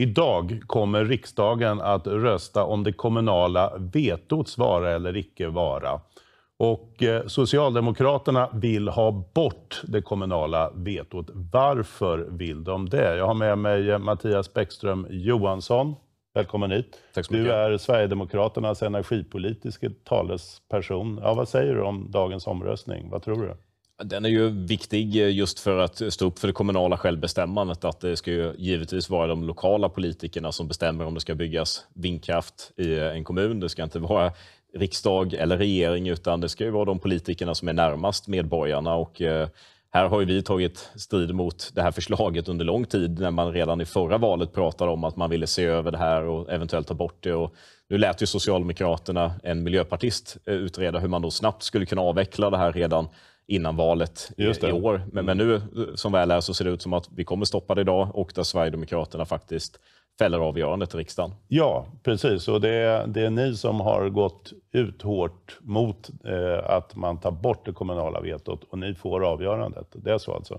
Idag kommer riksdagen att rösta om det kommunala vetots vara eller icke vara. Och eh, Socialdemokraterna vill ha bort det kommunala vetot. Varför vill de det? Jag har med mig eh, Mattias Bäckström Johansson. Välkommen hit. du är Sverigedemokraternas energipolitiska talesperson. Ja, vad säger du om dagens omröstning? Vad tror du? Den är ju viktig eh, just för att stå upp för det kommunala självbestämmandet. Att det ska ju givetvis vara de lokala politikerna som bestämmer om det ska byggas vindkraft i eh, en kommun. Det ska inte vara riksdag eller regering, utan det ska ju vara de politikerna som är närmast medborgarna. Och eh, här har vi tagit strid mot det här förslaget under lång tid, när man redan i förra valet pratade om att man ville se över det här och eventuellt ta bort det. Och nu lät ju Socialdemokraterna en miljöpartist utreda hur man då snabbt skulle kunna avveckla det här redan innan valet i, i år. Men, men, nu, som väl är, så ser det ut som att vi kommer stoppa det idag och där Sverigedemokraterna faktiskt fäller avgörandet i riksdagen. Ja, precis. Och det är, det är ni som har gått ut hårt mot eh, att man tar bort det kommunala vetot och ni får avgörandet. Det är så alltså?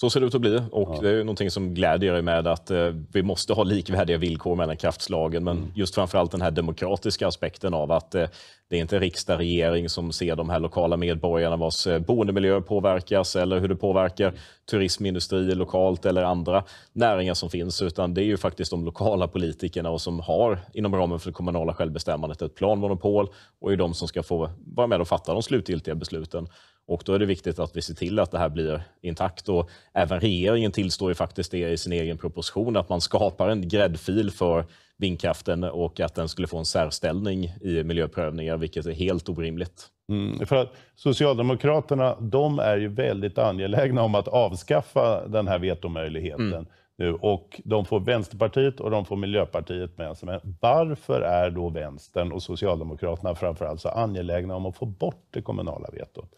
Så ser det ut att bli och ja. det är ju någonting som glädjer mig med att eh, vi måste ha likvärdiga villkor mellan kraftslagen. Men mm. just framförallt den här demokratiska aspekten av att eh, det är inte riksdag, regering som ser de här lokala medborgarna vars eh, boendemiljö påverkas eller hur det påverkar mm. turismindustrier lokalt eller andra näringar som finns, utan det är ju faktiskt de lokala politikerna och som har inom ramen för det kommunala självbestämmandet ett planmonopol och är de som ska få vara med och fatta de slutgiltiga besluten. Och då är det viktigt att vi ser till att det här blir intakt. Och även regeringen tillstår ju faktiskt det i sin egen proposition, att man skapar en gräddfil för vindkraften och att den skulle få en särställning i miljöprövningar, vilket är helt orimligt. Mm, för att Socialdemokraterna de är ju väldigt angelägna om att avskaffa den här vetomöjligheten. Mm. Nu, och de får Vänsterpartiet och de får Miljöpartiet med sig. Men varför är då Vänstern och Socialdemokraterna framförallt så angelägna om att få bort det kommunala vetot?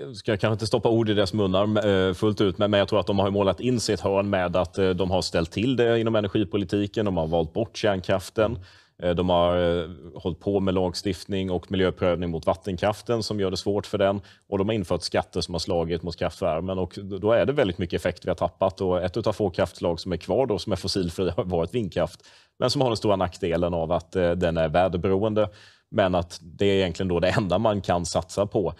Jag ska kanske inte stoppa ord i deras munnar eh, fullt ut, men jag tror att de har målat in sig ett hörn med att eh, de har ställt till det inom energipolitiken, de har valt bort kärnkraften, eh, de har hållit på med lagstiftning och miljöprövning mot vattenkraften som gör det svårt för den och de har infört skatter som har slagit mot kraftvärmen och då är det väldigt mycket effekt vi har tappat och ett av få kraftslag som är kvar då som är fossilfria har varit vindkraft, men som har den stora nackdelen av att den är väderberoende men att det är egentligen då det enda man kan satsa på.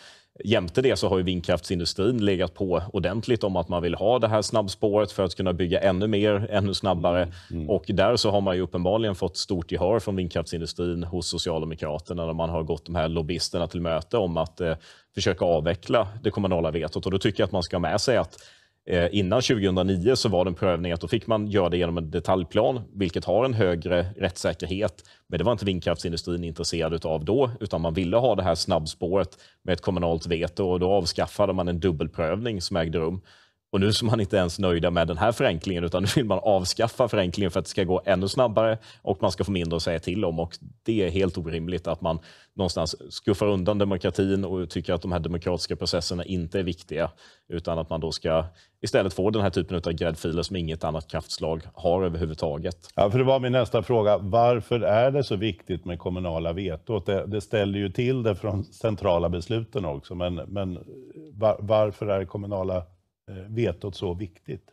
Jämte det så har ju vindkraftsindustrin legat på ordentligt om att man vill ha det här snabbspåret för att kunna bygga ännu mer, ännu snabbare. Mm, mm. Och där så har man ju uppenbarligen fått stort gehör från vindkraftsindustrin hos Socialdemokraterna när man har gått de här lobbyisterna till möte om att eh, försöka avveckla det kommunala vetot. Och då tycker jag att man ska ha med sig att Eh, innan 2009 så var det en prövning att då fick man göra det genom en detaljplan, vilket har en högre rättssäkerhet. Men det var inte vindkraftsindustrin intresserad av då, utan man ville ha det här snabbspåret med ett kommunalt veto och då avskaffade man en dubbelprövning som ägde rum. Och nu är man inte ens nöjda med den här förenklingen utan nu vill man avskaffa förenklingen för att det ska gå ännu snabbare och man ska få mindre att säga till om. Och Det är helt orimligt att man någonstans skuffar undan demokratin och tycker att de här demokratiska processerna inte är viktiga utan att man då ska istället få den här typen av gräddfiler som inget annat kraftslag har överhuvudtaget. Ja, för det var min nästa fråga. Varför är det så viktigt med kommunala vetot? Det, det ställer ju till det från centrala besluten också, men, men var, varför är kommunala Eh, vetot så viktigt?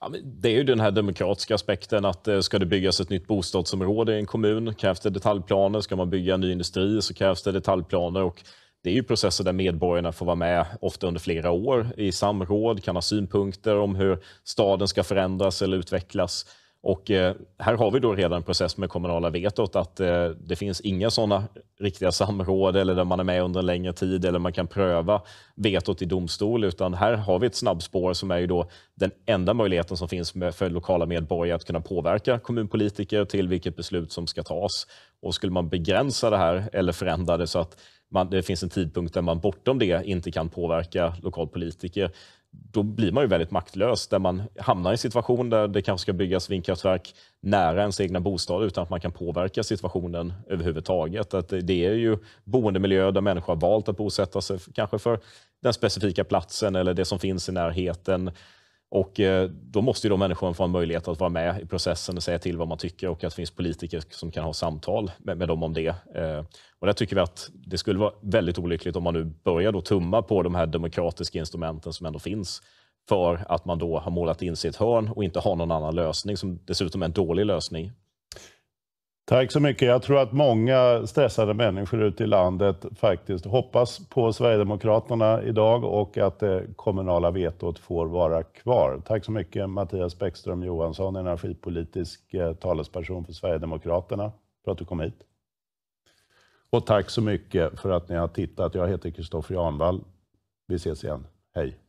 Ja, det är ju den här demokratiska aspekten att eh, ska det byggas ett nytt bostadsområde i en kommun krävs det detaljplaner. Ska man bygga en ny industri så krävs det detaljplaner. Och det är ju processer där medborgarna får vara med, ofta under flera år, i samråd, kan ha synpunkter om hur staden ska förändras eller utvecklas. Och eh, här har vi då redan en process med kommunala vetot att eh, det finns inga sådana riktiga samråd eller där man är med under en längre tid eller man kan pröva vetot i domstol utan här har vi ett snabbspår som är ju då den enda möjligheten som finns för lokala medborgare att kunna påverka kommunpolitiker till vilket beslut som ska tas. Och skulle man begränsa det här eller förändra det så att man, det finns en tidpunkt där man bortom det inte kan påverka lokalpolitiker då blir man ju väldigt maktlös där man hamnar i en situation där det kanske ska byggas vindkraftverk nära ens egna bostad utan att man kan påverka situationen överhuvudtaget. Att det är ju boendemiljö där människor har valt att bosätta sig, kanske för den specifika platsen eller det som finns i närheten. Och eh, då måste ju de människorna få en möjlighet att vara med i processen och säga till vad man tycker och att det finns politiker som kan ha samtal med, med dem om det. Eh, och där tycker vi att det skulle vara väldigt olyckligt om man nu börjar då tumma på de här demokratiska instrumenten som ändå finns för att man då har målat in sig i ett hörn och inte har någon annan lösning som dessutom är en dålig lösning. Tack så mycket. Jag tror att många stressade människor ute i landet faktiskt hoppas på Sverigedemokraterna idag och att det kommunala vetot får vara kvar. Tack så mycket Mattias Bäckström Johansson, energipolitisk eh, talesperson för Sverigedemokraterna, för att du kom hit. Och tack så mycket för att ni har tittat. Jag heter Kristoffer Janvall. Vi ses igen. Hej!